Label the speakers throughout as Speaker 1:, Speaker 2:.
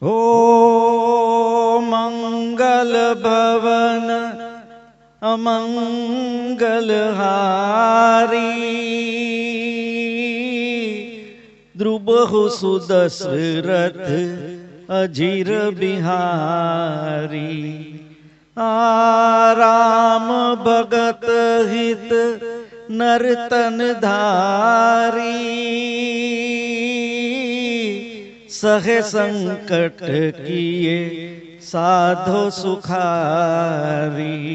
Speaker 1: ઓ મંગલ ભવન અમંગલ હારી દ્રુબહુ સુદશરથ અજીર બિહારી આ રામ ભગત હિત નર્તન ધારી सहे संकट किए साधो सुखारी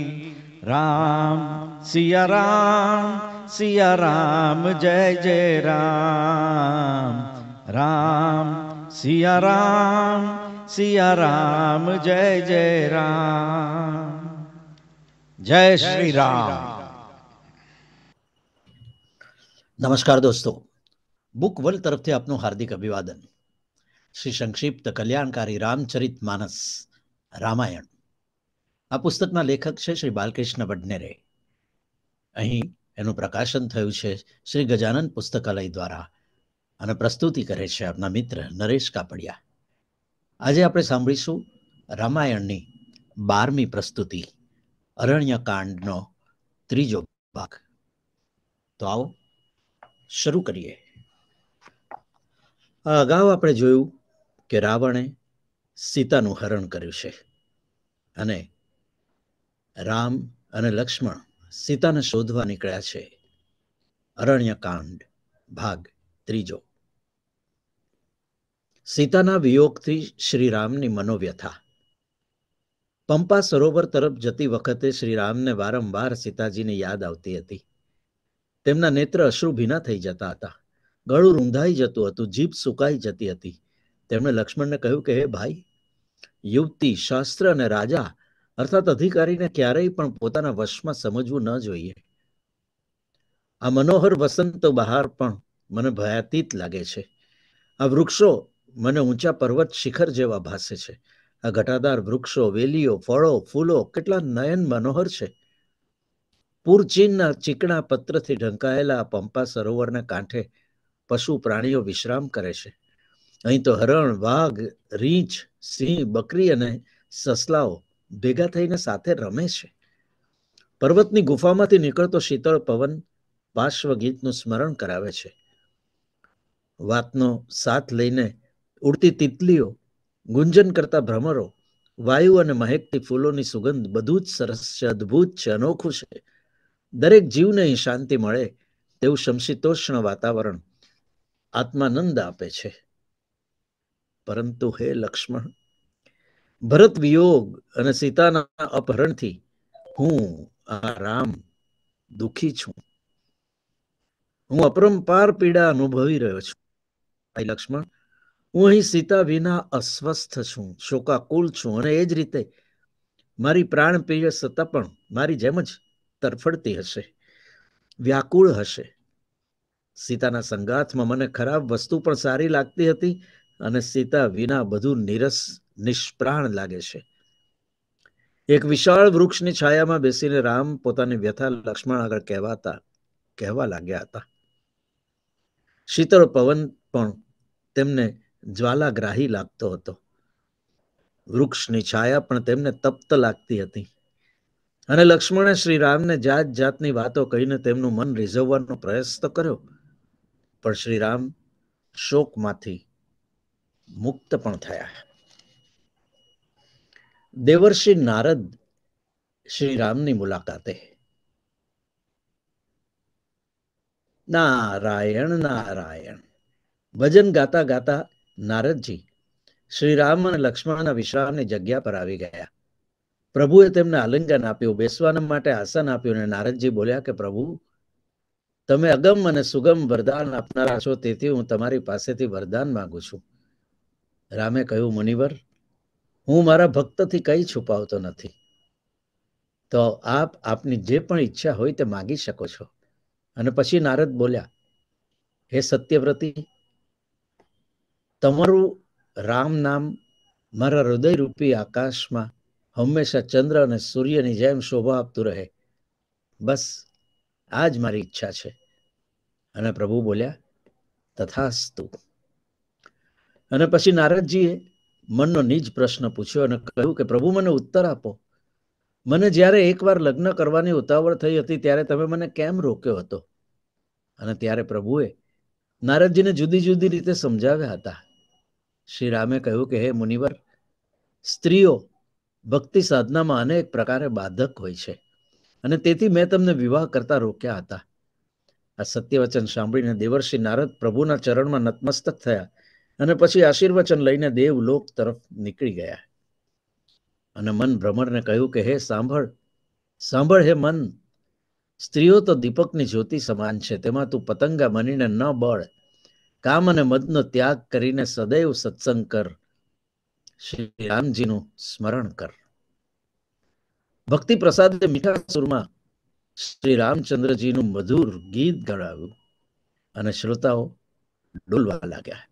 Speaker 1: राम सिया राम सिया राम जय जय राम राम सिया राम सिया राम जय जय राम
Speaker 2: जय श्री राम नमस्कार दोस्तों बुक वर्ल्ड तरफ से आपको हार्दिक अभिवादन શ્રી સંક્ષિપ્ત કલ્યાણકારી રામચરિત માનસ રામાયણ આ પુસ્તકના લેખક છે શ્રી બાલકૃષ્ણ વડનેરે અહીં એનું પ્રકાશન થયું છે શ્રી ગજાનંદ પુસ્તકાલય દ્વારા અને પ્રસ્તુતિ કરે છે આપના મિત્ર નરેશ કાપડિયા આજે આપણે સાંભળીશું રામાયણની બારમી પ્રસ્તુતિ અરણ્યકાંડનો ત્રીજો ભાગ તો આવો શરૂ કરીએ અગાઉ આપણે જોયું કે રાવણે સીતાનું હરણ કર્યું છે અને રામ અને લક્ષ્મણ સીતાને શોધવા નીકળ્યા છે અરણ્યકાંડ ભાગ ત્રીજો સીતાના વિયોગથી શ્રીરામની મનોવ્યથા પંપા સરોવર તરફ જતી વખતે શ્રીરામને વારંવાર સીતાજીની યાદ આવતી હતી તેમના નેત્ર અશ્રુભીના થઈ જતા હતા ગળું રૂંધાઈ જતું હતું જીભ સુકાઈ જતી હતી તેમણે લક્ષ્મણને કહ્યું કે હે ભાઈ યુવતી શાસ્ત્ર અને રાજા અર્થાત અધિકારીને ક્યારેય પણ પોતાના વશમાં સમજવું ન જોઈએ આ મનોહર વસંત બહાર પણ મને ભયાતીત લાગે છે આ વૃક્ષો મને ઊંચા પર્વત શિખર જેવા ભાસે છે આ ઘટાદાર વૃક્ષો વેલીઓ ફળો ફૂલો કેટલા નયન મનોહર છે પૂરચીનના ચીકણા પત્રથી ઢંકાયેલા પંપા સરોવરના કાંઠે પશુ પ્રાણીઓ વિશ્રામ કરે છે અહીં તો હરણ વાઘ રીંછ સિંહ બકરી અને સસલાઓ ભેગા થઈને સાથે રમે છે પર્વતની ગુફામાંથી નીકળતો શીતળ પવન પાર્શ્વ ગીતનું સ્મરણ કરાવે છે વાતનો સાથ લઈને ઉડતી તિતલીઓ ગુંજન કરતા ભ્રમરો વાયુ અને મહેકતી ફૂલોની સુગંધ બધું જ સરસ છે અદ્ભુત છે અનોખું છે દરેક જીવને અહીં શાંતિ મળે તેવું શમશીતોષ્ણ વાતાવરણ આત્માનંદ આપે છે પરંતુ હે લક્ષ્મણ ભરત વિયોગ અને સીતાના અપહરણથી હું આ રામ દુઃખી છું હું અપરંપાર પીડા અનુભવી રહ્યો છું ભાઈ લક્ષ્મણ હું અહીં સીતા વિના અસ્વસ્થ છું શોકાકુલ છું અને એ જ રીતે મારી પ્રાણપ્રિય સત્તા પણ મારી જેમ જ તરફડતી હશે વ્યાકુળ હશે સીતાના સંગાથમાં મને ખરાબ વસ્તુ પણ સારી લાગતી હતી અને સીતા વિના બધું નિરસ નિષ્પ્રાણ લાગે છે એક વિશાળ વૃક્ષની છાયામાં બેસીને રામ પોતાની વ્યથા લક્ષ્મણ આગળ કહેવાતા કહેવા લાગ્યા હતા શીતળ પવન પણ તેમને જ્વાલાગ્રાહી લાગતો હતો વૃક્ષની છાયા પણ તેમને તપ્ત લાગતી હતી અને લક્ષ્મણે શ્રી રામને જાત જાતની વાતો કહીને તેમનું મન રીઝવવાનો પ્રયાસ તો કર્યો પણ શ્રી રામ શોકમાંથી મુક્ત પણ થયા દેવર્ષિ નારદ શ્રી રામની મુલાકાતે નારાયણ નારાયણ ભજન ગાતા ગાતા નારદજી શ્રી રામ અને લક્ષ્મણના વિશ્રામની જગ્યા પર આવી ગયા પ્રભુએ તેમને આલિંગન આપ્યું બેસવાના માટે આસન આપ્યું અને નારદજી બોલ્યા કે પ્રભુ તમે અગમ અને સુગમ વરદાન આપનારા છો તેથી હું તમારી પાસેથી વરદાન માંગુ છું રામે કહ્યું મુનિવર હું મારા ભક્તથી કંઈ છુપાવતો નથી તો આપ આપની જે પણ ઈચ્છા હોય તે માગી શકો છો અને પછી નારદ બોલ્યા હે સત્યવ્રતી તમારું રામ નામ મારા હૃદયરૂપી આકાશમાં હંમેશા ચંદ્ર અને સૂર્યની જેમ શોભા આપતું રહે બસ આ જ મારી ઈચ્છા છે અને પ્રભુ બોલ્યા તથાસ્તુ અને પછી નારદજીએ મનનો નિજ પ્રશ્ન પૂછ્યો અને કહ્યું કે પ્રભુ મને ઉત્તર આપો મને જ્યારે એકવાર લગ્ન કરવાની ઉતાવળ થઈ હતી ત્યારે તમે મને કેમ રોક્યો હતો અને ત્યારે પ્રભુએ નારદજીને જુદી જુદી રીતે સમજાવ્યા હતા શ્રી રામે કહ્યું કે હે મુનિવર સ્ત્રીઓ ભક્તિ સાધનામાં અનેક પ્રકારે બાધક હોય છે અને તેથી મેં તમને વિવાહ કરતા રોક્યા હતા આ સત્યવચન સાંભળીને દેવર્ષિ નારદ પ્રભુના ચરણમાં નતમસ્તક થયા અને પછી આશીર્વચન લઈને દેવલોક તરફ નીકળી ગયા અને મન ભ્રમરને કહ્યું કે હે સાંભળ સાંભળ હે મન સ્ત્રીઓ તો દીપકની જ્યોતિ સમાન છે તેમાં તું પતંગા બનીને ન બળ કામ અને મદનો ત્યાગ કરીને સદૈવ સત્સંગ કર શ્રી રામજીનું સ્મરણ કર ભક્તિ પ્રસાદે મીઠા સુરમાં શ્રી રામચંદ્રજીનું મધુર ગીત ગણાવ્યું અને શ્રોતાઓ ડોલવા લાગ્યા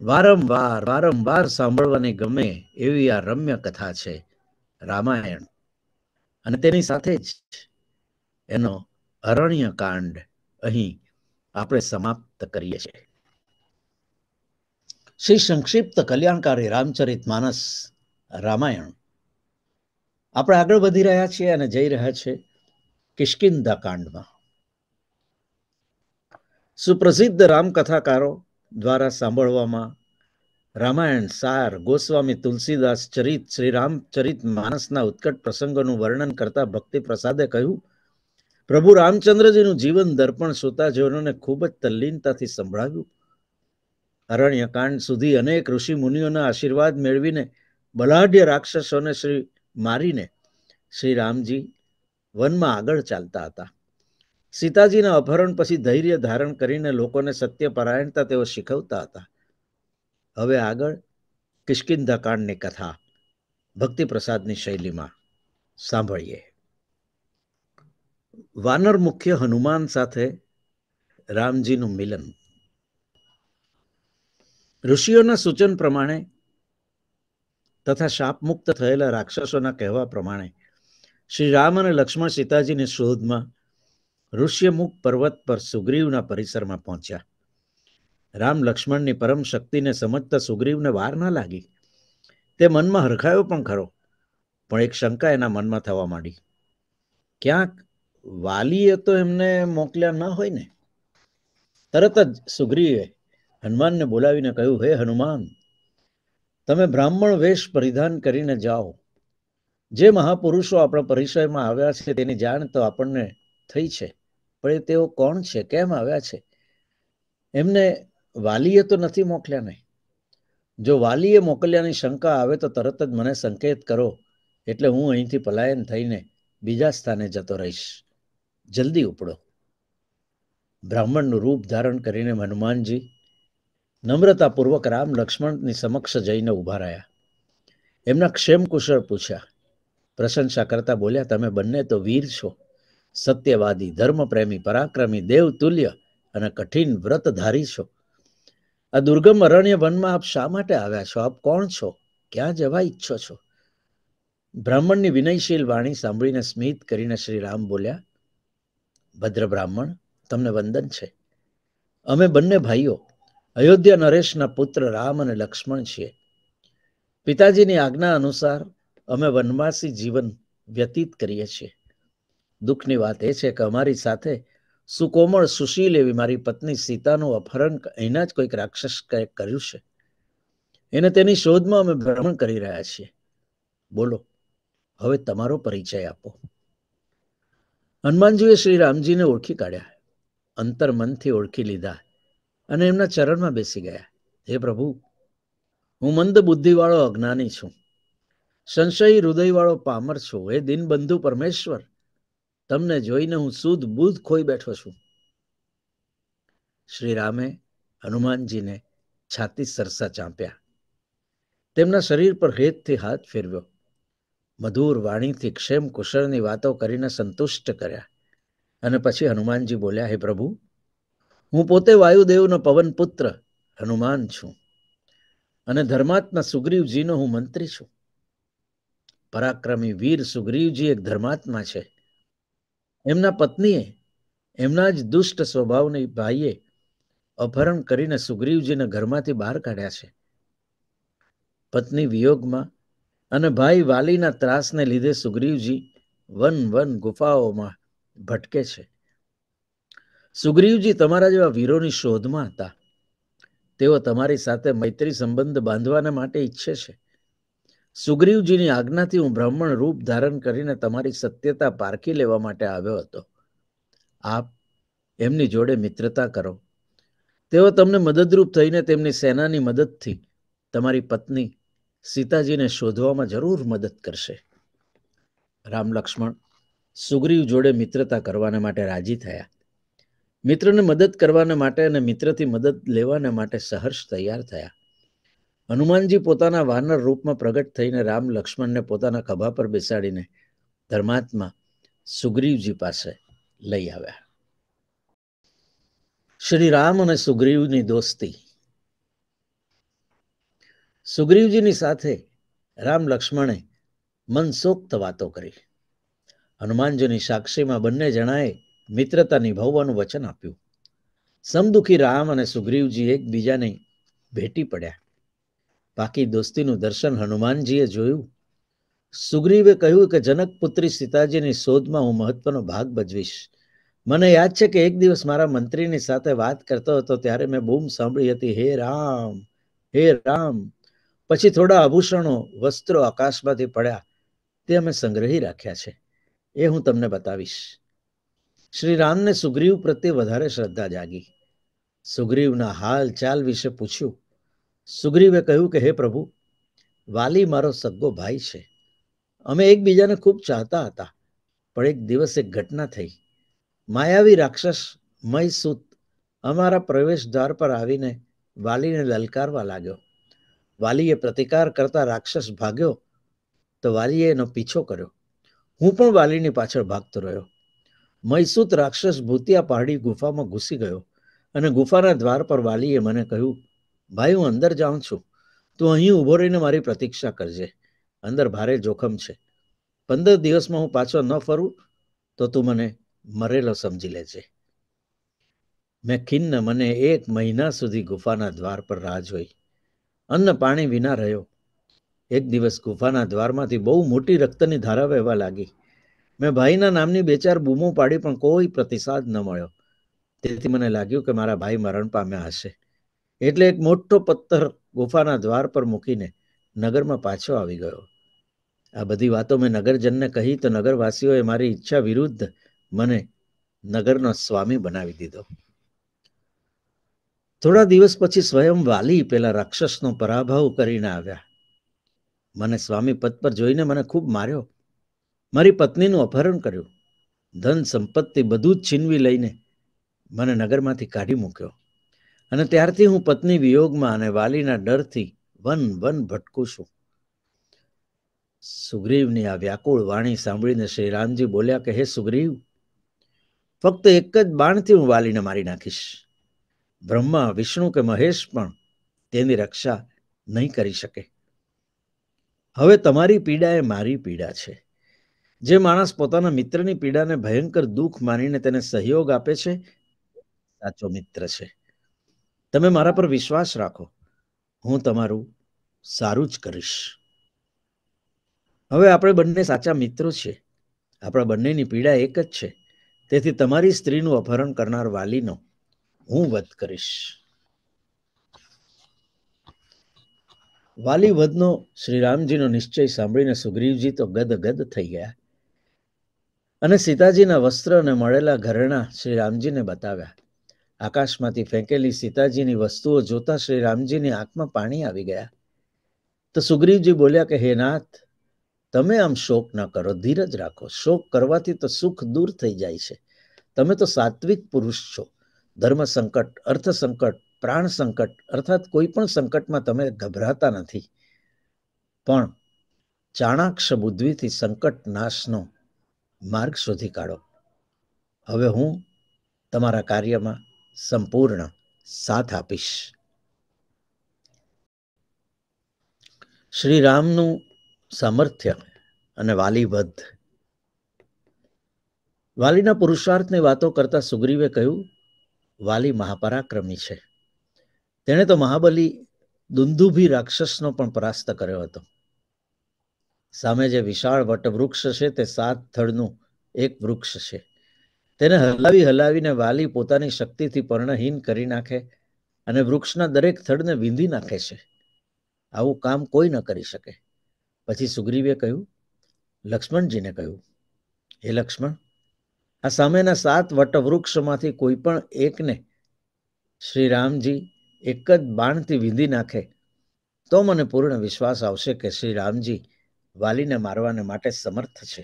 Speaker 2: વારંવાર વારંવાર સાંભળવાની ગમે એવી આ રમ્ય કથા છે રામાયણ અને તેની સાથે જ એનો અરણ્ય કાંડ અહીં આપણે સમાપ્ત કરીએ છીએ શ્રી સંક્ષિપ્ત કલ્યાણકારી રામચરિત માનસ રામાયણ આપણે આગળ વધી રહ્યા છીએ અને જઈ રહ્યા છે કિષ્કિંધા કાંડમાં સુપ્રસિદ્ધ રામકથાકારો દ્વારા સાંભળવામાં રામાયણ સાર ગોસ્વામી તુલસીદાસ ચરિત શ્રી માનસના ઉત્કટ પ્રસંગોનું વર્ણન કરતા ભક્તિ પ્રસાદે કહ્યું પ્રભુ રામચંદ્રજીનું જીવન દર્પણ શ્રોતાજનોને ખૂબ જ તલ્લીનતાથી સંભળાવ્યું અરણ્યકાંડ સુધી અનેક ઋષિ મુનિઓના આશીર્વાદ મેળવીને બલાઢ્ય રાક્ષસોને શ્રી મારીને શ્રી રામજી વનમાં આગળ ચાલતા હતા સીતાજીના અપહરણ પછી ધૈર્ય ધારણ કરીને લોકોને સત્યપરાયણતા તેઓ શીખવતા હતા હવે આગળ કાંડની કથા ભક્તિ પ્રસાદની શૈલીમાં સાંભળીએ વાનર મુખ્ય હનુમાન સાથે રામજીનું મિલન ઋષિઓના સૂચન પ્રમાણે તથા શાપમુક્ત થયેલા રાક્ષસોના કહેવા પ્રમાણે શ્રી રામ અને લક્ષ્મણ સીતાજીની શોધમાં ઋષ્યમુખ પર્વત પર સુગ્રીવના પરિસરમાં પહોંચ્યા રામ લક્ષ્મણની પરમ શક્તિને સમજતા સુગ્રીવને વાર ના લાગી તે મનમાં હરખાયો પણ ખરો પણ એક શંકા એના મનમાં થવા માંડી ક્યાંક વાલીએ તો એમને મોકલ્યા ન હોય ને તરત જ સુગ્રીવે હનુમાનને બોલાવીને કહ્યું હે હનુમાન તમે બ્રાહ્મણ વેશ પરિધાન કરીને જાઓ જે મહાપુરુષો આપણા પરિચયમાં આવ્યા છે તેની જાણ તો આપણને થઈ છે પણ એ તેઓ કોણ છે કેમ આવ્યા છે એમને વાલીએ તો નથી મોકલ્યા નહીં જો વાલીએ મોકલ્યાની શંકા આવે તો તરત જ મને સંકેત કરો એટલે હું અહીંથી પલાયન થઈને બીજા સ્થાને જતો રહીશ જલ્દી ઉપડો બ્રાહ્મણનું રૂપ ધારણ કરીને હનુમાનજી નમ્રતાપૂર્વક રામ લક્ષ્મણની સમક્ષ જઈને ઊભા રહ્યા એમના ક્ષેમ કુશળ પૂછ્યા પ્રશંસા કરતા બોલ્યા તમે બંને તો વીર છો સત્યવાદી ધર્મપ્રેમી પરાક્રમી દેવતુલ્ય અને કઠિન વ્રતધારી છો આ દુર્ગમ અરણ્ય વનમાં આપ શા માટે આવ્યા છો આપ કોણ છો ક્યાં જવા ઈચ્છો છો બ્રાહ્મણની વિનયશીલ વાણી સાંભળીને સ્મિત કરીને શ્રી રામ બોલ્યા ભદ્ર બ્રાહ્મણ તમને વંદન છે અમે બંને ભાઈઓ અયોધ્યા નરેશના પુત્ર રામ અને લક્ષ્મણ છીએ પિતાજીની આજ્ઞા અનુસાર અમે વનવાસી જીવન વ્યતીત કરીએ છીએ દુઃખની વાત એ છે કે અમારી સાથે સુકોમળ સુશીલ એવી મારી પત્ની સીતાનું અપહરણ અહીંના જ કોઈક રાક્ષસ કંઈક કર્યું છે એને તેની શોધમાં અમે ભ્રમણ કરી રહ્યા છીએ બોલો હવે તમારો પરિચય આપો હનુમાનજીએ શ્રી રામજીને ઓળખી કાઢ્યા અંતર મનથી ઓળખી લીધા અને એમના ચરણમાં બેસી ગયા હે પ્રભુ હું મંદ બુદ્ધિવાળો અજ્ઞાની છું સંશયી હૃદયવાળો પામર છું હે દિનબંધુ પરમેશ્વર તમને જોઈને હું સુદ બુદ્ધ ખોઈ બેઠો છું શ્રી રામે હનુમાનજીને છાતી સરસા ચાંપ્યા તેમના શરીર પર હેતથી હાથ ફેરવ્યો મધુર વાણીથી ક્ષેમ કુશળની વાતો કરીને સંતુષ્ટ કર્યા અને પછી હનુમાનજી બોલ્યા હે પ્રભુ હું પોતે વાયુદેવનો પવન પુત્ર હનુમાન છું અને ધર્માત્મા સુગ્રીવજીનો હું મંત્રી છું પરાક્રમી વીર સુગ્રીવજી એક ધર્માત્મા છે એમના પત્નીએ એમના જ દુષ્ટ સ્વભાવને ભાઈએ અપહરણ કરીને સુગ્રીવજીને ઘરમાંથી બહાર કાઢ્યા છે પત્ની વિયોગમાં અને ભાઈ વાલીના ત્રાસને લીધે સુગ્રીવજી વન વન ગુફાઓમાં ભટકે છે સુગ્રીવજી તમારા જેવા વીરોની શોધમાં હતા તેઓ તમારી સાથે મૈત્રી સંબંધ બાંધવાના માટે ઈચ્છે છે સુગ્રીવજીની આજ્ઞાથી હું બ્રાહ્મણ રૂપ ધારણ કરીને તમારી સત્યતા પારખી લેવા માટે આવ્યો હતો આપ એમની જોડે મિત્રતા કરો તેઓ તમને મદદરૂપ થઈને તેમની સેનાની મદદથી તમારી પત્ની સીતાજીને શોધવામાં જરૂર મદદ કરશે રામ લક્ષ્મણ સુગ્રીવ જોડે મિત્રતા કરવાને માટે રાજી થયા મિત્રને મદદ કરવાને માટે અને મિત્રથી મદદ લેવાને માટે સહર્ષ તૈયાર થયા હનુમાનજી પોતાના વાનર રૂપમાં પ્રગટ થઈને રામ લક્ષ્મણને પોતાના ખભા પર બેસાડીને ધર્માત્મા સુગ્રીવજી પાસે લઈ આવ્યા શ્રી રામ અને સુગ્રીવની દોસ્તી સુગ્રીવજીની સાથે રામ લક્ષ્મણે મનસોક્ત વાતો કરી હનુમાનજીની સાક્ષીમાં બંને જણાએ મિત્રતા નિભાવવાનું વચન આપ્યું સમદુખી રામ અને સુગ્રીવજી એકબીજાને ભેટી પડ્યા પાકી દોસ્તીનું દર્શન હનુમાનજીએ જોયું સુગ્રીવે કહ્યું કે જનકપુત્રી સીતાજીની શોધમાં હું મહત્વનો ભાગ ભજવીશ મને યાદ છે કે એક દિવસ મારા મંત્રીની સાથે વાત કરતો હતો ત્યારે મેં બૂમ સાંભળી હતી હે રામ હે રામ પછી થોડા આભૂષણો વસ્ત્રો આકાશમાંથી પડ્યા તે અમે સંગ્રહી રાખ્યા છે એ હું તમને બતાવીશ શ્રી રામને સુગ્રીવ પ્રત્યે વધારે શ્રદ્ધા જાગી સુગ્રીવના હાલ ચાલ વિશે પૂછ્યું સુગ્રીવે કહ્યું કે હે પ્રભુ વાલી મારો સગ્ગો ભાઈ છે અમે એકબીજાને ખૂબ ચાહતા હતા પણ એક દિવસ એક ઘટના થઈ માયાવી રાક્ષસ મયસૂત અમારા પ્રવેશ દ્વાર પર આવીને વાલીને લલકારવા લાગ્યો વાલીએ પ્રતિકાર કરતા રાક્ષસ ભાગ્યો તો વાલીએ એનો પીછો કર્યો હું પણ વાલીની પાછળ ભાગતો રહ્યો મૈસૂત રાક્ષસ ભૂતિયા પહાડી ગુફામાં ઘૂસી ગયો અને ગુફાના દ્વાર પર વાલીએ મને કહ્યું ભાઈ હું અંદર જાઉં છું તું અહીં ઊભો રહીને મારી પ્રતીક્ષા કરજે અંદર ભારે જોખમ છે પંદર દિવસમાં હું પાછો ન ફરું તો તું મને મરેલો સમજી લેજે મેં ખિન્ન મને એક મહિના સુધી ગુફાના દ્વાર પર રાહ જોઈ અન્ન પાણી વિના રહ્યો એક દિવસ ગુફાના દ્વારમાંથી બહુ મોટી રક્તની ધારા વહેવા લાગી મેં ભાઈના નામની બે ચાર બૂમો પાડી પણ કોઈ પ્રતિસાદ ન મળ્યો તેથી મને લાગ્યું કે મારા ભાઈ મરણ પામ્યા હશે એટલે એક મોટો પથ્થર ગુફાના દ્વાર પર મૂકીને નગરમાં પાછો આવી ગયો આ બધી વાતો મેં નગરજનને કહી તો નગરવાસીઓએ મારી ઈચ્છા વિરુદ્ધ મને નગરનો સ્વામી બનાવી દીધો થોડા દિવસ પછી સ્વયં વાલી પેલા રાક્ષસનો પરાભવ કરીને આવ્યા મને સ્વામી પદ પર જોઈને મને ખૂબ માર્યો મારી પત્નીનું અપહરણ કર્યું ધન સંપત્તિ બધું જ છીનવી લઈને મને નગરમાંથી કાઢી મૂક્યો અને ત્યારથી હું પત્ની વિયોગમાં અને વાલીના ડરથી વન વન ભટકું છું સુગ્રીવની આ વ્યાકુળ વાણી સાંભળીને શ્રી રામજી બોલ્યા કે હે સુગ્રીવ ફક્ત એક જ બાણથી હું વાલીને મારી નાખીશ બ્રહ્મા વિષ્ણુ કે મહેશ પણ તેની રક્ષા નહીં કરી શકે હવે તમારી પીડા એ મારી પીડા છે જે માણસ પોતાના મિત્રની પીડાને ભયંકર દુઃખ માનીને તેને સહયોગ આપે છે સાચો મિત્ર છે તમે મારા પર વિશ્વાસ રાખો હું તમારું સારું જ કરીશ હવે આપણે બંને સાચા મિત્રો છીએ આપણા બંનેની પીડા એક જ છે તેથી તમારી સ્ત્રીનું અપહરણ કરનાર વાલીનો હું વધ કરીશ વાલી વધનો શ્રીરામજીનો નિશ્ચય સાંભળીને સુગ્રીવજી તો ગદગદ થઈ ગયા અને સીતાજીના વસ્ત્ર અને મળેલા ઘરેણા રામજીને બતાવ્યા આકાશમાંથી ફેંકેલી સીતાજીની વસ્તુઓ જોતા શ્રી રામજીની આંખમાં પાણી આવી ગયા તો સુગ્રીવજી બોલ્યા કે હે નાથ તમે આમ શોક ન કરો ધીરજ રાખો શોક કરવાથી તો સુખ દૂર થઈ જાય છે તમે તો સાત્વિક પુરુષ છો ધર્મ સંકટ અર્થ સંકટ પ્રાણ સંકટ અર્થાત કોઈ પણ સંકટમાં તમે ગભરાતા નથી પણ ચાણાક્ષ બુદ્ધિથી સંકટ નાશનો માર્ગ શોધી કાઢો હવે હું તમારા કાર્યમાં સંપૂર્ણ સાથ આપીશ શ્રી રામનું સામર્થ્ય અને વાલીવધ વાલીના પુરુષાર્થની વાતો કરતા સુગ્રીવે કહ્યું વાલી મહાપરાક્રમી છે તેણે તો મહાબલી દુંદુભી રાક્ષસનો પણ પરાસ્ત કર્યો હતો સામે જે વિશાળ વટવૃક્ષ છે તે સાત થળનું એક વૃક્ષ છે તેને હલાવી હલાવીને વાલી પોતાની શક્તિથી પર્ણહીન કરી નાખે અને વૃક્ષના દરેક થડને વીંધી નાખે છે આવું કામ કોઈ ન કરી શકે પછી સુગ્રીવે કહ્યું લક્ષ્મણજીને કહ્યું હે લક્ષ્મણ આ સામેના સાત વટવૃક્ષમાંથી કોઈ પણ એકને શ્રી રામજી એક જ બાણથી વીંધી નાખે તો મને પૂર્ણ વિશ્વાસ આવશે કે શ્રી રામજી વાલીને મારવાને માટે સમર્થ છે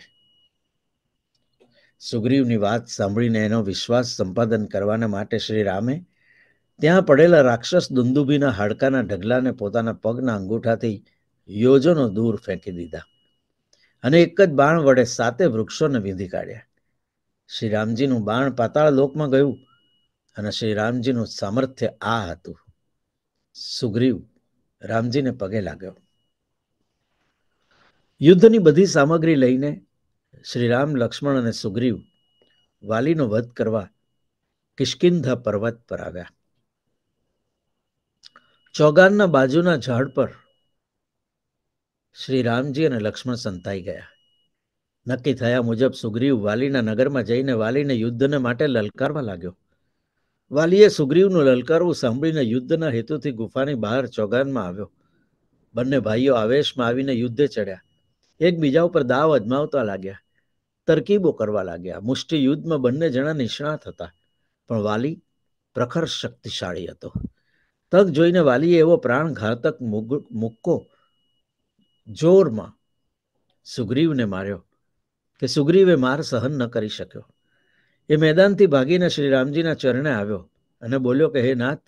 Speaker 2: સુગ્રીવની વાત સાંભળીને એનો વિશ્વાસ સંપાદન કરવાના માટે શ્રી રામે ત્યાં પડેલા રાક્ષસ દુંદુભીના હાડકાના ઢગલાને પોતાના પગના અંગૂઠાથી યોજનો દૂર ફેંકી દીધા અને એક જ બાણ વડે સાતે વૃક્ષોને વિંધી કાઢ્યા શ્રી રામજીનું બાણ પાતાળ લોકમાં ગયું અને શ્રી રામજીનું સામર્થ્ય આ હતું સુગ્રીવ રામજીને પગે લાગ્યો યુદ્ધની બધી સામગ્રી લઈને શ્રીરામ લક્ષ્મણ અને સુગ્રીવ વાલીનો વધ કરવા કિષ્કિંધા પર્વત પર આવ્યા ચોગાનના બાજુના ઝાડ પર શ્રી રામજી અને લક્ષ્મણ સંતાઈ ગયા નક્કી થયા મુજબ સુગ્રીવ વાલીના નગરમાં જઈને વાલીને યુદ્ધને માટે લલકારવા લાગ્યો વાલીએ સુગ્રીવનું લલકારવું સાંભળીને યુદ્ધના હેતુથી ગુફાની બહાર ચોગાનમાં આવ્યો બંને ભાઈઓ આવેશમાં આવીને યુદ્ધે ચડ્યા એકબીજા ઉપર દાવ અજમાવતા લાગ્યા તરકીબો કરવા લાગ્યા મુષ્ટિ યુદ્ધમાં બંને જણા નિષ્ણાત હતા પણ વાલી પ્રખર શક્તિશાળી હતો તક જોઈને વાલીએ એવો પ્રાણઘાતક મુક્કો જોરમાં સુગ્રીવને માર્યો કે સુગ્રીવે માર સહન ન કરી શક્યો એ મેદાનથી ભાગીને શ્રી રામજીના ચરણે આવ્યો અને બોલ્યો કે હે નાથ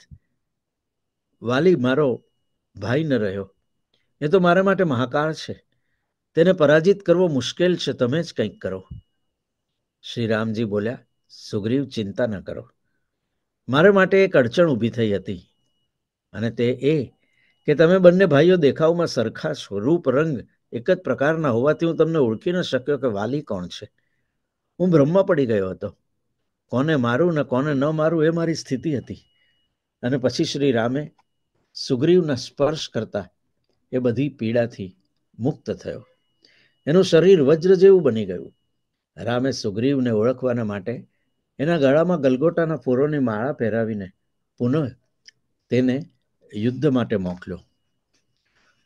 Speaker 2: વાલી મારો ભાઈ ન રહ્યો એ તો મારા માટે મહાકાળ છે તેને પરાજિત કરવો મુશ્કેલ છે તમે જ કંઈક કરો શ્રી રામજી બોલ્યા સુગ્રીવ ચિંતા ન કરો મારા માટે એક અડચણ ઊભી થઈ હતી અને તે એ કે તમે બંને ભાઈઓ દેખાવમાં સરખા છો રૂપ રંગ એક જ પ્રકારના હોવાથી હું તમને ઓળખી ન શક્યો કે વાલી કોણ છે હું બ્રહ્મા પડી ગયો હતો કોને મારું ને કોને ન મારું એ મારી સ્થિતિ હતી અને પછી શ્રી રામે સુગ્રીવના સ્પર્શ કરતા એ બધી પીડાથી મુક્ત થયો એનું શરીર વજ્ર જેવું બની ગયું રામે સુગ્રીવને ઓળખવાના માટે એના ગળામાં ગલગોટાના ફૂરોની માળા પહેરાવીને પુનઃ તેને યુદ્ધ માટે મોકલ્યો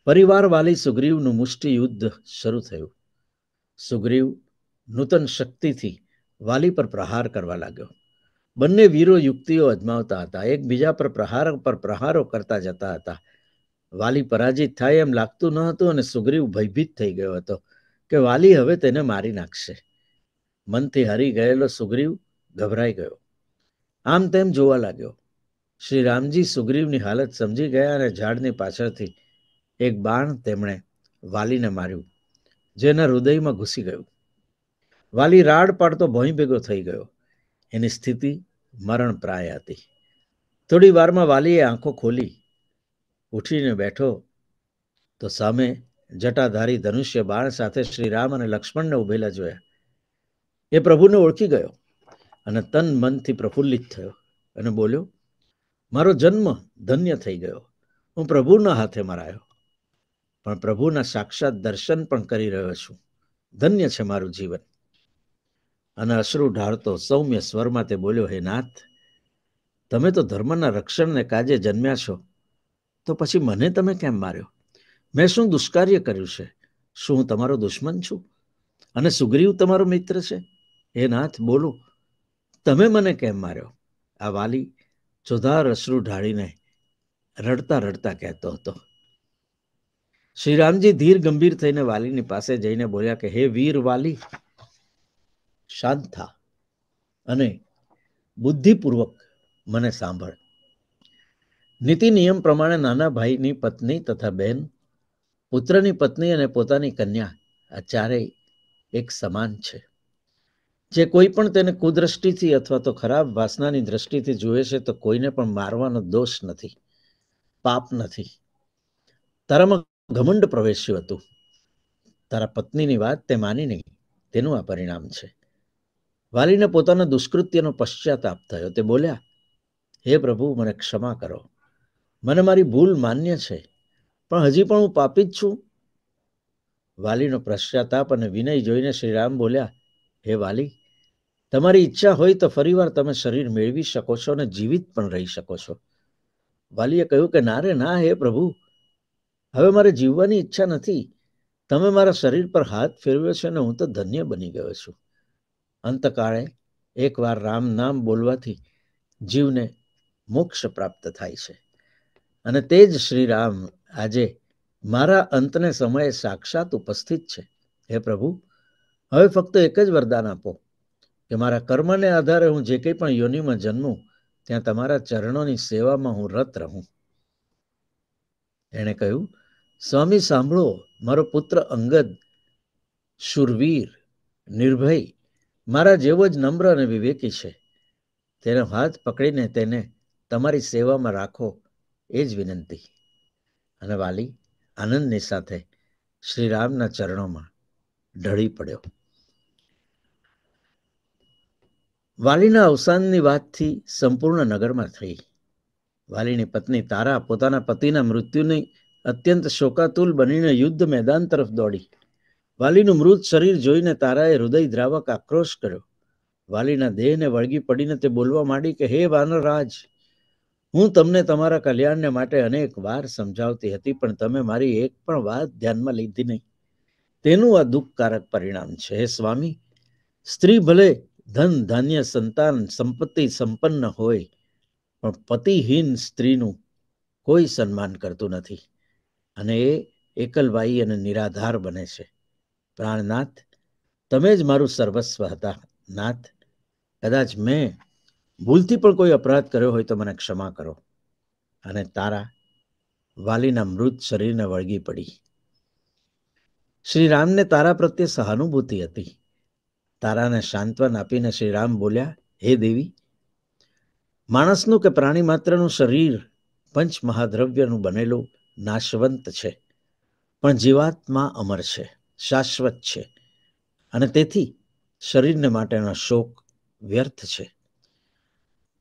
Speaker 2: પરિવાર વાલી સુગ્રીવનું મુષ્ટિ યુદ્ધ શરૂ થયું સુગ્રીવ નૂતન શક્તિથી વાલી પર પ્રહાર કરવા લાગ્યો બંને વીરો યુક્તિઓ અજમાવતા હતા એકબીજા પર પ્રહાર પર પ્રહારો કરતા જતા હતા વાલી પરાજિત થાય એમ લાગતું ન હતું અને સુગ્રીવ ભયભીત થઈ ગયો હતો કે વાલી હવે તેને મારી નાખશે મનથી હરી ગયેલો સુગ્રીવ ગભરાઈ ગયો આમ તેમ જોવા લાગ્યો શ્રી રામજી સુગ્રીવની હાલત સમજી ગયા અને ઝાડની પાછળથી એક બાણ તેમણે વાલીને માર્યું જેના હૃદયમાં ઘૂસી ગયું વાલી રાડ પાડતો ભોંય ભેગો થઈ ગયો એની સ્થિતિ મરણ પ્રાય હતી થોડી વારમાં વાલીએ આંખો ખોલી ઉઠીને બેઠો તો સામે જટાધારી ધનુષ્ય બાણ સાથે શ્રી રામ અને લક્ષ્મણને ઉભેલા જોયા એ પ્રભુને ઓળખી ગયો અને તન મનથી પ્રફુલ્લિત થયો અને બોલ્યો મારો જન્મ ધન્ય થઈ ગયો હું પ્રભુના હાથે મરાયો પણ પ્રભુના સાક્ષાત દર્શન પણ કરી રહ્યો છું ધન્ય છે મારું જીવન અને અશ્રુ ઢાળતો સૌમ્ય સ્વરમાં તે બોલ્યો હે નાથ તમે તો ધર્મના રક્ષણને કાજે જન્મ્યા છો તો પછી મને તમે કેમ માર્યો મેં શું દુષ્કાર્ય કર્યું છે શું હું તમારો દુશ્મન છું અને સુગ્રીવ તમારો મિત્ર છે હે નાથ બોલો તમે મને કેમ માર્યો આ વાલી ચોધાર અશ્રુ ઢાળીને રડતા રડતા કહેતો હતો શ્રી રામજી ધીર ગંભીર થઈને વાલીની પાસે જઈને બોલ્યા કે હે વીર વાલી શાંત થા અને બુદ્ધિપૂર્વક મને સાંભળ નીતિ નિયમ પ્રમાણે નાના ભાઈની પત્ની તથા બહેન પુત્રની પત્ની અને પોતાની કન્યા આ ચારેય એક સમાન છે જે કોઈ પણ તેને કુદ્રષ્ટિથી અથવા તો ખરાબ વાસનાની દ્રષ્ટિથી જુએ છે તો કોઈને પણ મારવાનો દોષ નથી પાપ નથી તારામાં ઘમંડ પ્રવેશ્યું હતું તારા પત્નીની વાત તે માની નહીં તેનું આ પરિણામ છે વાલીને પોતાના દુષ્કૃત્યનો પશ્ચાતાપ થયો તે બોલ્યા હે પ્રભુ મને ક્ષમા કરો મને મારી ભૂલ માન્ય છે પણ હજી પણ હું પાપી જ છું વાલીનો પશ્ચાતાપ અને વિનય જોઈને શ્રીરામ બોલ્યા હે વાલી તમારી ઈચ્છા હોય તો ફરીવાર તમે શરીર મેળવી શકો છો અને જીવિત પણ રહી શકો છો વાલીએ કહ્યું કે ના રે ના હે પ્રભુ હવે મારે જીવવાની ઈચ્છા નથી તમે મારા શરીર પર હાથ ફેરવ્યો છે અને હું તો ધન્ય બની ગયો છું અંતકાળે એકવાર રામ નામ બોલવાથી જીવને મોક્ષ પ્રાપ્ત થાય છે અને તે જ શ્રીરામ આજે મારા અંતને સમયે સાક્ષાત ઉપસ્થિત છે હે પ્રભુ હવે ફક્ત એક જ વરદાન આપો કે મારા કર્મને આધારે હું જે કંઈ પણ યોનિમાં જન્મું ત્યાં તમારા ચરણોની સેવામાં હું રત રહું એણે કહ્યું સ્વામી સાંભળો મારો પુત્ર અંગદ શુરવીર નિર્ભય મારા જેવો જ નમ્ર અને વિવેકી છે તેનો હાથ પકડીને તેને તમારી સેવામાં રાખો એ જ વિનંતી અને વાલી આનંદની સાથે શ્રીરામના ચરણોમાં ઢળી પડ્યો વાલીના અવસાનની વાતથી સંપૂર્ણ નગરમાં થઈ વાલીની પત્ની તારા પોતાના પતિના મૃત્યુની અત્યંત શોકાતુલ બનીને યુદ્ધ મેદાન તરફ દોડી વાલીનું મૃત શરીર જોઈને તારાએ હૃદય દ્રાવક આક્રોશ કર્યો વાલીના દેહને વળગી પડીને તે બોલવા માંડી કે હે વાનરરાજ રાજ હું તમને તમારા કલ્યાણને માટે અનેક વાર સમજાવતી હતી પણ તમે મારી એક પણ વાત ધ્યાનમાં લીધી નહીં તેનું આ દુઃખકારક પરિણામ છે હે સ્વામી સ્ત્રી ભલે ધન ધાન્ય સંતાન સંપત્તિ સંપન્ન હોય પણ પતિહીન સ્ત્રીનું કોઈ સન્માન કરતું નથી અને એ એકલવાઈ અને નિરાધાર બને છે પ્રાણનાથ તમે જ મારું સર્વસ્વ હતા નાથ કદાચ મેં ભૂલથી પણ કોઈ અપરાધ કર્યો હોય તો મને ક્ષમા કરો અને તારા વાલીના મૃત શરીરને વળગી પડી શ્રીરામને તારા પ્રત્યે સહાનુભૂતિ હતી તારાને સાંત્વન આપીને શ્રીરામ બોલ્યા હે દેવી માણસનું કે પ્રાણી માત્રનું શરીર પંચ મહાદ્રવ્યનું બનેલું નાશવંત છે પણ જીવાત્મા અમર છે શાશ્વત છે અને તેથી શરીરને માટેનો શોક વ્યર્થ છે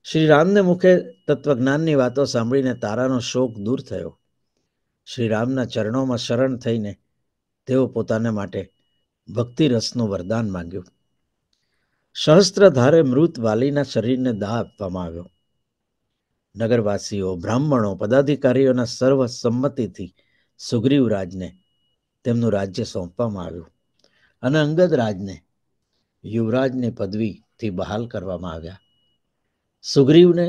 Speaker 2: શ્રી રામને મુખે તત્વજ્ઞાનની વાતો સાંભળીને તારાનો શોક દૂર થયો શ્રી રામના ચરણોમાં શરણ થઈને તેઓ પોતાને માટે ભક્તિ રસનું વરદાન માંગ્યું સહસ્ત્રધારે મૃત વાલીના શરીરને દાહ આપવામાં આવ્યો નગરવાસીઓ બ્રાહ્મણો પદાધિકારીઓના સર્વ સંમતિથી સુગ્રીવરાજને તેમનું રાજ્ય સોંપવામાં આવ્યું અને અંગદ રાજને યુવરાજની પદવીથી બહાલ કરવામાં આવ્યા સુગ્રીવને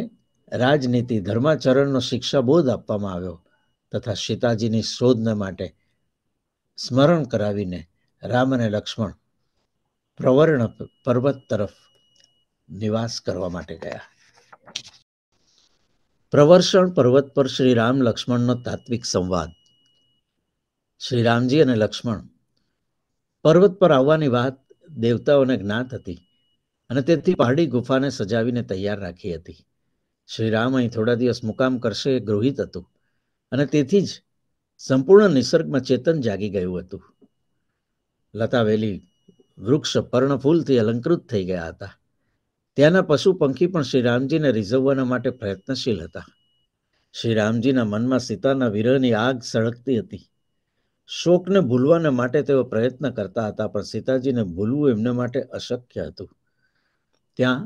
Speaker 2: રાજનીતિ ધર્માચરણનો શિક્ષાબોધ આપવામાં આવ્યો તથા સીતાજીની શોધને માટે સ્મરણ કરાવીને રામ અને લક્ષ્મણ પ્રવર્ણ પર્વત તરફ નિવાસ કરવા માટે ગયા પ્રવર્ષણ પર્વત પર શ્રી રામ લક્ષ્મણનો તાત્વિક સંવાદ શ્રી રામજી અને લક્ષ્મણ પર્વત પર આવવાની વાત દેવતાઓને જ્ઞાત હતી અને તેથી પહાડી ગુફાને સજાવીને તૈયાર રાખી હતી શ્રીરામ અહીં થોડા દિવસ મુકામ કરશે એ ગૃહિત હતું અને તેથી જ સંપૂર્ણ નિસર્ગમાં ચેતન જાગી ગયું હતું લતાવેલી વૃક્ષ પર્ણફૂલથી અલંકૃત થઈ ગયા હતા ત્યાંના પશુ પંખી પણ શ્રી રામજીને રીઝવવાના માટે પ્રયત્નશીલ હતા શ્રી રામજીના મનમાં સીતાના વિરહની આગ સળગતી હતી શોકને ભૂલવાના માટે તેઓ પ્રયત્ન કરતા હતા પણ સીતાજીને ભૂલવું એમને માટે અશક્ય હતું ત્યાં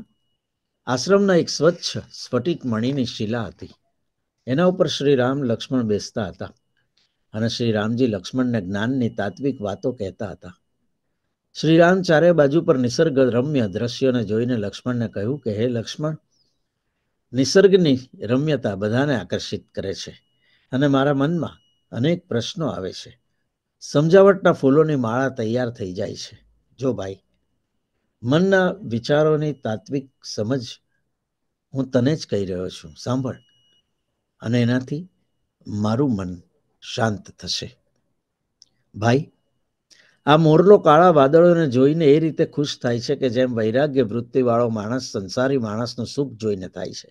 Speaker 2: આશ્રમના એક સ્વચ્છ સ્ફટિક મણીની શિલા હતી એના ઉપર શ્રી રામ લક્ષ્મણ બેસતા હતા અને શ્રી રામજી લક્ષ્મણને જ્ઞાનની તાત્વિક વાતો કહેતા હતા શ્રી રામ ચારે બાજુ પર નિસર્ગ રમ્ય દ્રશ્યોને જોઈને લક્ષ્મણને કહ્યું કે હે લક્ષ્મણ નિસર્ગની રમ્યતા બધાને આકર્ષિત કરે છે અને મારા મનમાં અનેક પ્રશ્નો આવે છે સમજાવટના ફૂલોની માળા તૈયાર થઈ જાય છે જો ભાઈ મનના વિચારોની તાત્વિક સમજ હું તને જ કહી રહ્યો છું સાંભળ અને એનાથી મારું મન શાંત થશે ભાઈ આ મોરલો કાળા વાદળોને જોઈને એ રીતે ખુશ થાય છે કે જેમ વૈરાગ્ય વૃત્તિવાળો માણસ સંસારી માણસનું સુખ જોઈને થાય છે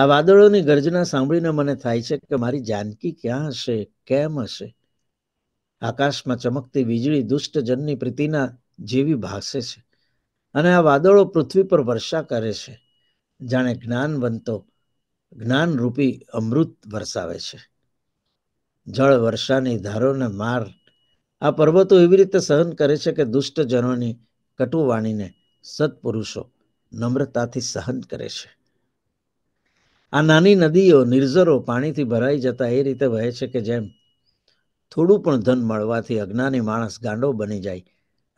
Speaker 2: આ વાદળોની ગર્જના સાંભળીને મને થાય છે કે મારી જાનકી ક્યાં હશે કેમ હશે આકાશમાં ચમકતી વીજળી દુષ્ટજનની પ્રીતિના જેવી ભાસે છે અને આ વાદળો પૃથ્વી પર વર્ષા કરે છે જાણે જ્ઞાનવંતો જ્ઞાનરૂપી અમૃત વરસાવે છે જળ વર્ષાની ધારોને માર આ પર્વતો એવી રીતે સહન કરે છે કે દુષ્ટજનોની કટુવાણીને સત્પુરુષો નમ્રતાથી સહન કરે છે આ નાની નદીઓ નિર્ઝરો પાણીથી ભરાઈ જતા એ રીતે વહે છે કે જેમ થોડું પણ ધન મળવાથી અજ્ઞાની માણસ ગાંડો બની જાય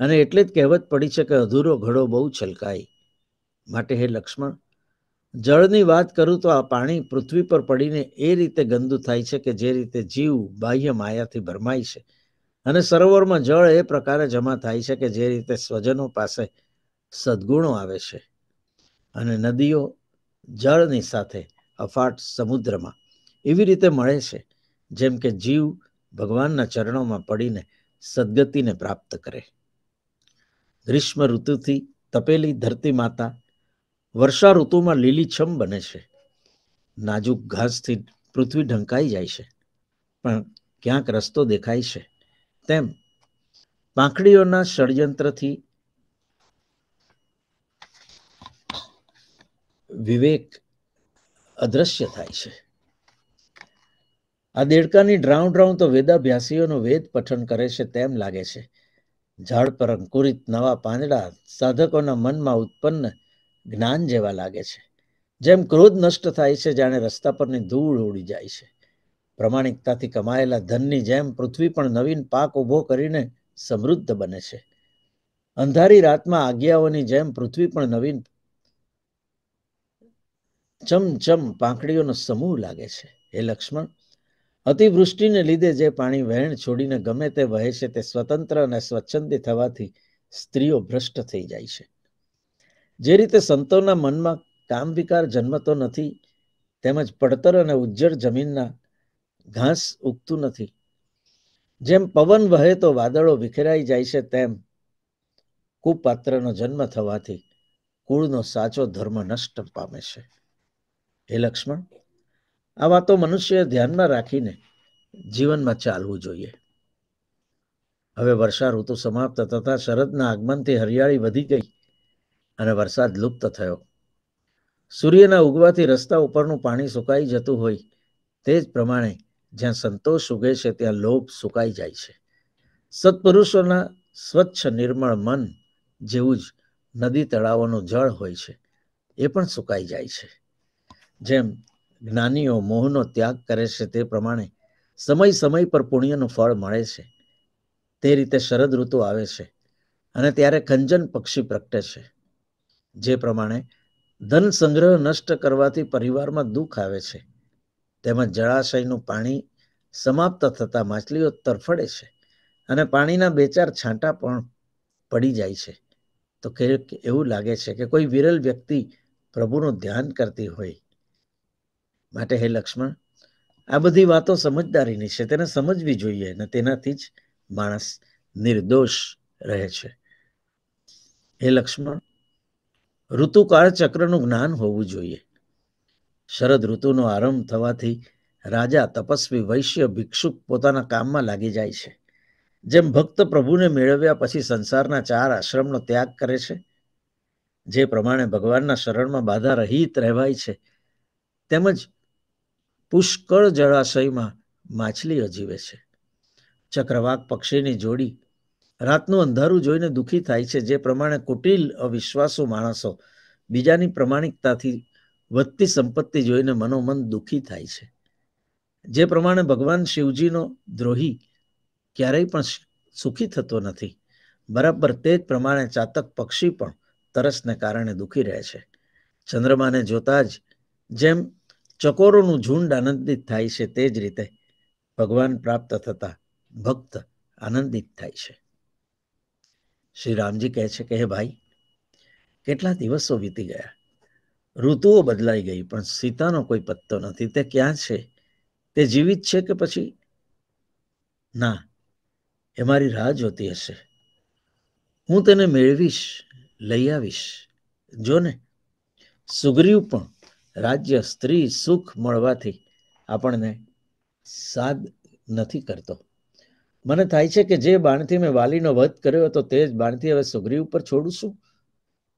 Speaker 2: અને એટલે જ કહેવત પડી છે કે અધૂરો ઘડો બહુ છલકાય માટે હે લક્ષ્મણ જળની વાત કરું તો આ પાણી પૃથ્વી પર પડીને એ રીતે ગંદુ થાય છે કે જે રીતે જીવ બાહ્ય માયાથી ભરમાય છે અને સરોવરમાં જળ એ પ્રકારે જમા થાય છે કે જે રીતે સ્વજનો પાસે સદગુણો આવે છે અને નદીઓ જળની સાથે અફાટ સમુદ્રમાં એવી રીતે મળે છે જેમ કે જીવ ભગવાનના ચરણોમાં પડીને સદગતિને પ્રાપ્ત કરે ગ્રીષ્મ ઋતુથી તપેલી ધરતી માતા વર્ષા ઋતુમાં લીલીછમ બને છે નાજુક ઘાસથી પૃથ્વી ઢંકાઈ જાય છે પણ ક્યાંક રસ્તો દેખાય છે તેમ પાંખડીઓના ષડયંત્રથી વિવેક અદ્રશ્ય થાય છે આ દેડકાની ડ્રાઉન ડ્રાઉન તો વેદાભ્યાસીઓનો વેદ પઠન કરે છે તેમ લાગે છે ઝાડ પર અંકુરિત નવા પાંદડા સાધકોના મનમાં ઉત્પન્ન જ્ઞાન જેવા લાગે છે જેમ ક્રોધ નષ્ટ થાય છે જાણે રસ્તા પરની ધૂળ ઉડી જાય છે પ્રમાણિકતાથી કમાયેલા ધનની જેમ પૃથ્વી પણ નવીન પાક ઊભો કરીને સમૃદ્ધ બને છે અંધારી રાતમાં આજ્ઞાઓની જેમ પૃથ્વી પણ નવીન ચમચમ પાંખડીઓનો સમૂહ લાગે છે હે લક્ષ્મણ અતિવૃષ્ટિને લીધે જે પાણી વહેણ છોડીને ગમે તે વહે છે તે સ્વતંત્ર અને સ્વચ્છંદી થવાથી સ્ત્રીઓ ભ્રષ્ટ થઈ જાય છે જે રીતે સંતોના મનમાં કામ વિકાર જન્મતો નથી તેમજ પડતર અને ઉજ્જડ જમીનના ઘાસ ઉગતું નથી જેમ પવન વહે તો વાદળો વિખેરાઈ જાય છે તેમ કુપાત્રનો જન્મ થવાથી કુળનો સાચો ધર્મ નષ્ટ પામે છે હે લક્ષ્મણ આ વાતો મનુષ્ય ધ્યાનમાં રાખીને જીવનમાં ચાલવું જોઈએ હવે વર્ષા ઋતુ સમાપ્ત થતા શરદના આગમનથી હરિયાળી વધી ગઈ અને વરસાદ લુપ્ત થયો સૂર્યના ઉગવાથી રસ્તા ઉપરનું પાણી સુકાઈ જતું હોય તે જ પ્રમાણે જ્યાં સંતોષ ઉગે છે ત્યાં લોભ સુકાઈ જાય છે સત્પુરુષોના સ્વચ્છ નિર્મળ મન જેવું જ નદી તળાવોનું જળ હોય છે એ પણ સુકાઈ જાય છે જેમ જ્ઞાનીઓ મોહનો ત્યાગ કરે છે તે પ્રમાણે સમય સમય પર પુણ્યનું ફળ મળે છે તે રીતે શરદ ઋતુ આવે છે અને ત્યારે ખંજન પક્ષી પ્રગટે છે જે પ્રમાણે ધન સંગ્રહ નષ્ટ કરવાથી પરિવારમાં દુઃખ આવે છે તેમજ જળાશયનું પાણી સમાપ્ત થતાં માછલીઓ તરફડે છે અને પાણીના બે ચાર છાંટા પણ પડી જાય છે તો કે એવું લાગે છે કે કોઈ વિરલ વ્યક્તિ પ્રભુનું ધ્યાન કરતી હોય માટે હે લક્ષ્મણ આ બધી વાતો સમજદારીની છે તેને સમજવી જોઈએ અને તેનાથી જ માણસ નિર્દોષ રહે છે હે લક્ષ્મણ ઋતુકાળ ચક્રનું જ્ઞાન હોવું જોઈએ શરદ ઋતુનો આરંભ થવાથી રાજા તપસ્વી વૈશ્ય ભિક્ષુક પોતાના કામમાં લાગી જાય છે જેમ ભક્ત પ્રભુને મેળવ્યા પછી સંસારના ચાર આશ્રમનો ત્યાગ કરે છે જે પ્રમાણે ભગવાનના શરણમાં બાધા રહિત રહેવાય છે તેમજ પુષ્કળ જળાશયમાં માછલી અજીવે છે ચક્રવાક પક્ષીની જોડી રાતનું અંધારું જોઈને દુઃખી થાય છે જે પ્રમાણે કુટિલ અવિશ્વાસુ માણસો બીજાની પ્રમાણિકતાથી વધતી સંપત્તિ જોઈને મનોમન દુઃખી થાય છે જે પ્રમાણે ભગવાન શિવજીનો દ્રોહી ક્યારેય પણ સુખી થતો નથી બરાબર તે જ પ્રમાણે ચાતક પક્ષી પણ તરસને કારણે દુઃખી રહે છે ચંદ્રમાને જોતા જ જેમ ચકોરોનું ઝુંડ આનંદિત થાય છે તે જ રીતે ભગવાન પ્રાપ્ત થતા ભક્ત આનંદિત થાય છે શ્રી રામજી કહે છે કે હે ભાઈ કેટલા દિવસો વીતી ગયા ઋતુઓ બદલાઈ ગઈ પણ સીતાનો કોઈ પત્તો નથી તે ક્યાં છે તે જીવિત છે કે પછી ના એ મારી રાહ જોતી હશે હું તેને મેળવીશ લઈ આવીશ જોને સુગ્રીવ પણ રાજ્ય સ્ત્રી સુખ મળવાથી આપણને સાદ નથી કરતો મને થાય છે કે જે બાણથી મેં વાલીનો વધ કર્યો હતો તે જ બાણથી હવે સુગ્રીવ પર છોડું છું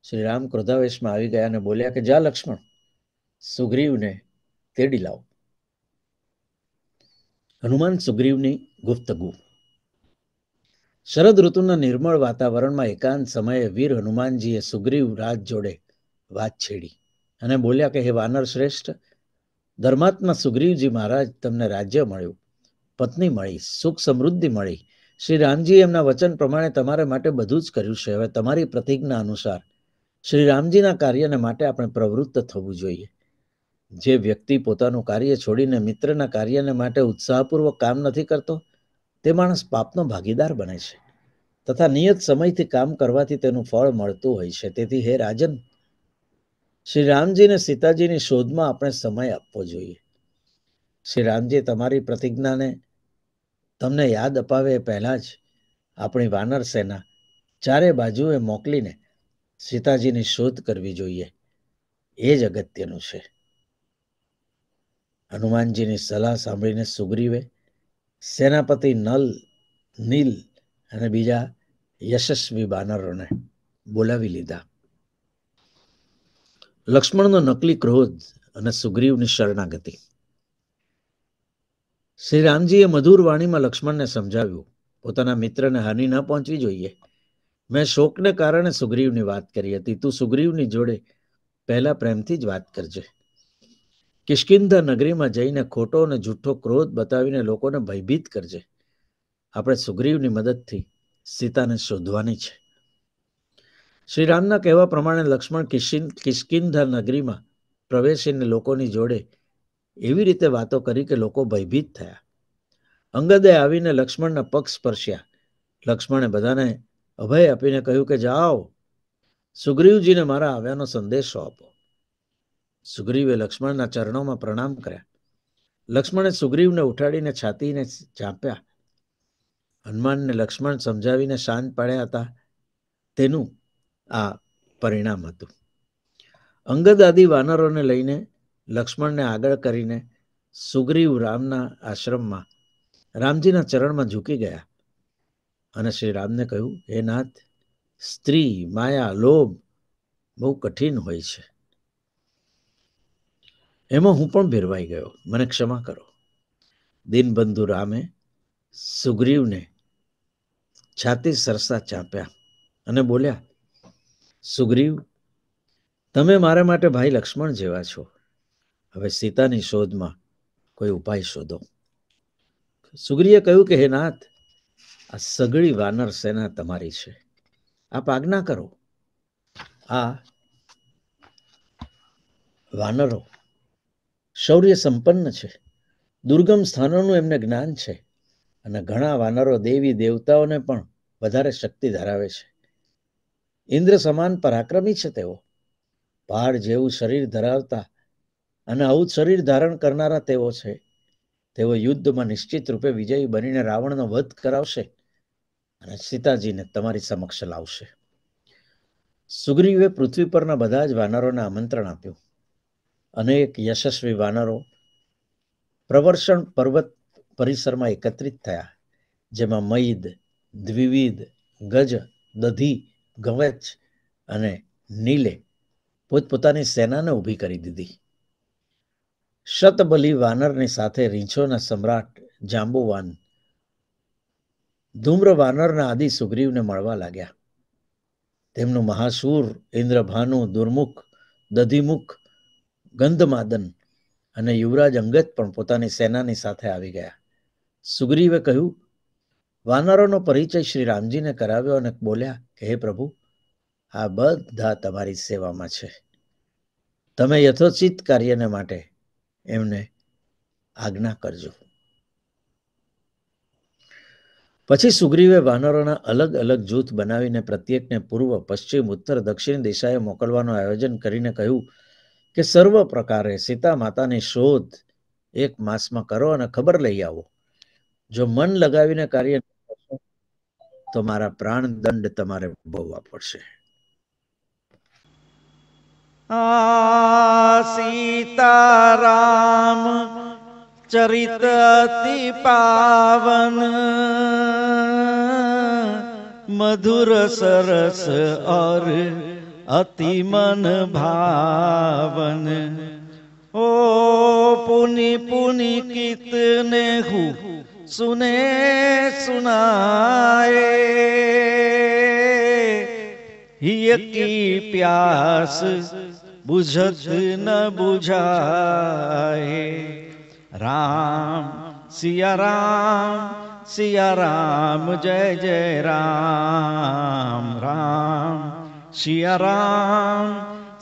Speaker 2: શ્રી રામ ક્રોધાવેશમાં આવી ગયા અને બોલ્યા કે જા લક્ષ્મણ સુગ્રીવને તેડી લાવો હનુમાન સુગ્રીવની ગુપ્તગુ શરદ ઋતુના નિર્મળ વાતાવરણમાં એકાંત સમયે વીર હનુમાનજીએ સુગ્રીવ રાજ જોડે વાત છેડી અને બોલ્યા કે હે વાનર શ્રેષ્ઠ ધર્માત્મા સુગ્રીવજી મહારાજ તમને રાજ્ય મળ્યું પત્ની મળી સુખ સમૃદ્ધિ મળી શ્રી રામજી એમના વચન પ્રમાણે તમારે માટે બધું જ કર્યું છે હવે તમારી પ્રતિજ્ઞા અનુસાર શ્રી રામજીના કાર્યને માટે આપણે પ્રવૃત્ત થવું જોઈએ જે વ્યક્તિ પોતાનું કાર્ય છોડીને મિત્રના કાર્યને માટે ઉત્સાહપૂર્વક કામ નથી કરતો તે માણસ પાપનો ભાગીદાર બને છે તથા નિયત સમયથી કામ કરવાથી તેનું ફળ મળતું હોય છે તેથી હે રાજન શ્રી રામજીને સીતાજીની શોધમાં આપણે સમય આપવો જોઈએ શ્રી રામજી તમારી પ્રતિજ્ઞાને તમને યાદ અપાવે એ પહેલાં જ આપણી વાનર સેના ચારે બાજુએ મોકલીને સીતાજીની શોધ કરવી જોઈએ એ જ અગત્યનું છે હનુમાનજીની સલાહ સાંભળીને સુગ્રીવે સેનાપતિ નલ નીલ અને બીજા યશસ્વી બાનરોને બોલાવી લીધા લક્ષ્મણનો નકલી ક્રોધ અને સુગ્રીવની શરણાગતિ શ્રી રામજીએ મધુર વાણીમાં લક્ષ્મણને સમજાવ્યું પોતાના મિત્રને હાનિ ન પહોંચવી જોઈએ મેં શોકને કારણે સુગ્રીવની વાત કરી હતી તું સુગ્રીવની જોડે પહેલા પ્રેમથી જ વાત કરજે કિષ્કિંધા નગરીમાં જઈને ખોટો અને જૂઠો ક્રોધ બતાવીને લોકોને ભયભીત કરજે આપણે સુગ્રીવની મદદથી સીતાને શોધવાની છે શ્રીરામના કહેવા પ્રમાણે લક્ષ્મણ કિશિન કિસ્કિંધા નગરીમાં પ્રવેશીને લોકોની જોડે એવી રીતે વાતો કરી કે લોકો ભયભીત થયા અંગદે આવીને લક્ષ્મણના પગ સ્પર્શ્યા લક્ષ્મણે બધાને અભય આપીને કહ્યું કે જાઓ સુગ્રીવજીને મારા આવ્યાનો સંદેશો આપો સુગ્રીવે લક્ષ્મણના ચરણોમાં પ્રણામ કર્યા લક્ષ્મણે સુગ્રીવને ઉઠાડીને છાતીને ચાંપ્યા હનુમાનને લક્ષ્મણ સમજાવીને શાંત પાડ્યા હતા તેનું આ પરિણામ હતું અંગદ આદિ વાનરોને લઈને લક્ષ્મણને આગળ કરીને સુગ્રીવ રામના આશ્રમમાં રામજીના ચરણમાં ઝૂકી ગયા અને શ્રી રામને કહ્યું હે નાથ સ્ત્રી માયા લોભ બહુ કઠિન હોય છે એમાં હું પણ ભેરવાઈ ગયો મને ક્ષમા કરો દિનબંધુ રામે સુગ્રીવને છાતી સરસા ચાંપ્યા અને બોલ્યા સુગ્રીવ તમે મારા માટે ભાઈ લક્ષ્મણ જેવા છો હવે સીતાની શોધમાં કોઈ ઉપાય શોધો સુગ્રીએ કહ્યું કે હે નાથ આ સગળી વાનર સેના તમારી છે આપ આજ્ઞા કરો આ વાનરો શૌર્ય સંપન્ન છે દુર્ગમ સ્થાનોનું એમને જ્ઞાન છે અને ઘણા વાનરો દેવી દેવતાઓને પણ વધારે શક્તિ ધરાવે છે ઇન્દ્ર સમાન પરાક્રમી છે તેઓ પહાડ જેવું શરીર ધરાવતા અને આવું શરીર ધારણ કરનારા તેઓ છે તેઓ યુદ્ધમાં નિશ્ચિત રૂપે વિજયી બનીને રાવણનો વધ કરાવશે અને સીતાજીને તમારી સમક્ષ લાવશે સુગ્રીવે પૃથ્વી પરના બધા જ વાનરોને આમંત્રણ આપ્યું અનેક યશસ્વી વાનરો પ્રવર્ષણ પર્વત પરિસરમાં એકત્રિત થયા જેમાં મૈદ દ્વિવિધ ગજ દધી ગવેચ અને નીલે પોતપોતાની સેનાને ઊભી કરી દીધી શતબલી વાનરની સાથે રીંછોના સમ્રાટ જાંબુવાન ધૂમ્ર વાનરના આદિ સુગ્રીવને મળવા લાગ્યા તેમનું મહાસૂર ઇન્દ્રભાનુ દુર્મુખ દધિમુખ ગંધમાદન અને યુવરાજ અંગત પણ પોતાની સેનાની સાથે આવી ગયા સુગ્રીવે કહ્યું વાનરોનો પરિચય શ્રી રામજીને કરાવ્યો અને બોલ્યા કે હે પ્રભુ આ બધા તમારી સેવામાં છે તમે યથોચિત કાર્યને માટે એમને આજ્ઞા કરજો પછી સુગ્રીવે વાનરોના અલગ અલગ જૂથ બનાવીને પ્રત્યેકને પૂર્વ પશ્ચિમ ઉત્તર દક્ષિણ દિશાએ મોકલવાનું આયોજન કરીને કહ્યું કે સર્વ પ્રકારે સીતા માતાની શોધ એક માસમાં કરો અને ખબર લઈ આવો જો મન લગાવીને કાર્ય તમારા પ્રાણ દંડ તમારે ભોગવવા પડશે
Speaker 1: સીતારામ ચરિત અતિ પાવન મધુર સરસ ઓર અતિ મન ભાવન ઓ પુનિ પુનિ કિતને હું सुने सुनाए हिय की प्यास बुझत न बुझाए राम सिया राम सिया राम जय जय राम राम सिया राम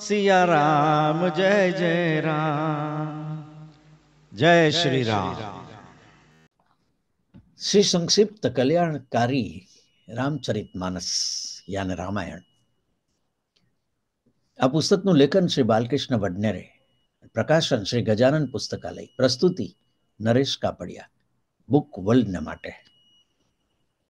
Speaker 1: सिया राम जय जय राम
Speaker 2: जय श्री राम શ્રી સંક્ષિપ્ત કલ્યાણકારી રામચરિત માનસ યાને રામાયણ આ પુસ્તકનું લેખન શ્રી બાલકૃષ્ણ વડનેરે પ્રકાશન શ્રી ગજાનન પુસ્તકાલય પ્રસ્તુતિ નરેશ કાપડિયા બુક વર્લ્ડને માટે